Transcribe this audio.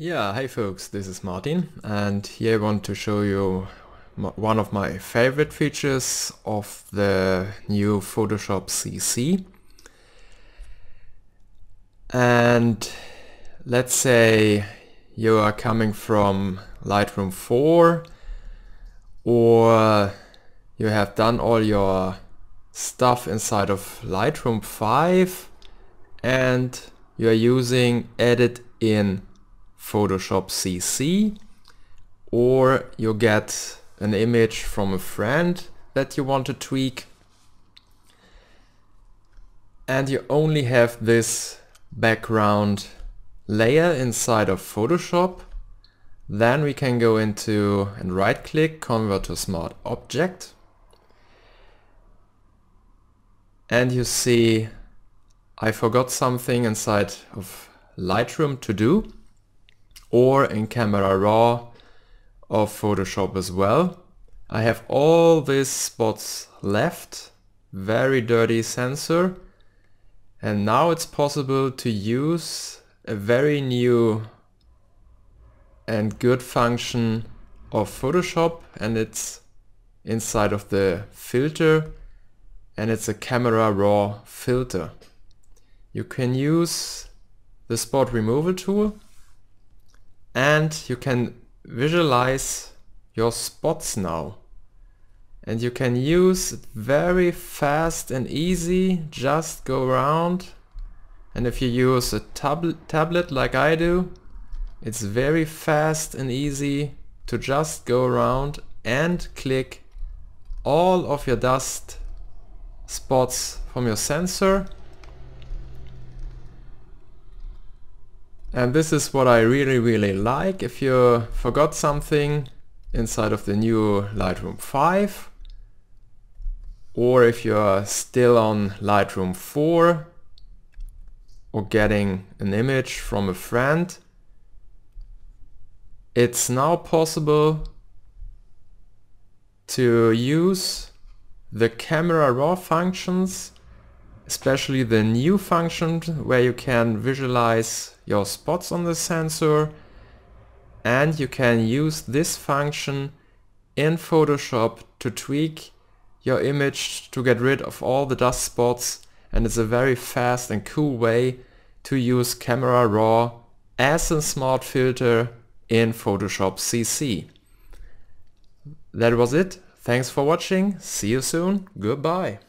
Yeah, hi folks, this is Martin and here I want to show you one of my favorite features of the new Photoshop CC. And let's say you are coming from Lightroom 4 or you have done all your stuff inside of Lightroom 5 and you are using edit in Photoshop CC or you get an image from a friend that you want to tweak and you only have this background layer inside of Photoshop then we can go into and right click convert to smart object and you see I forgot something inside of Lightroom to do or in Camera Raw of Photoshop as well. I have all these spots left, very dirty sensor. And now it's possible to use a very new and good function of Photoshop and it's inside of the filter and it's a camera raw filter. You can use the spot removal tool and you can visualize your spots now and you can use very fast and easy just go around and if you use a tab tablet like I do it's very fast and easy to just go around and click all of your dust spots from your sensor And this is what I really, really like. If you forgot something inside of the new Lightroom 5, or if you're still on Lightroom 4, or getting an image from a friend, it's now possible to use the camera raw functions especially the new function where you can visualize your spots on the sensor and you can use this function in Photoshop to tweak your image to get rid of all the dust spots and it's a very fast and cool way to use Camera Raw as a smart filter in Photoshop CC. That was it. Thanks for watching. See you soon. Goodbye.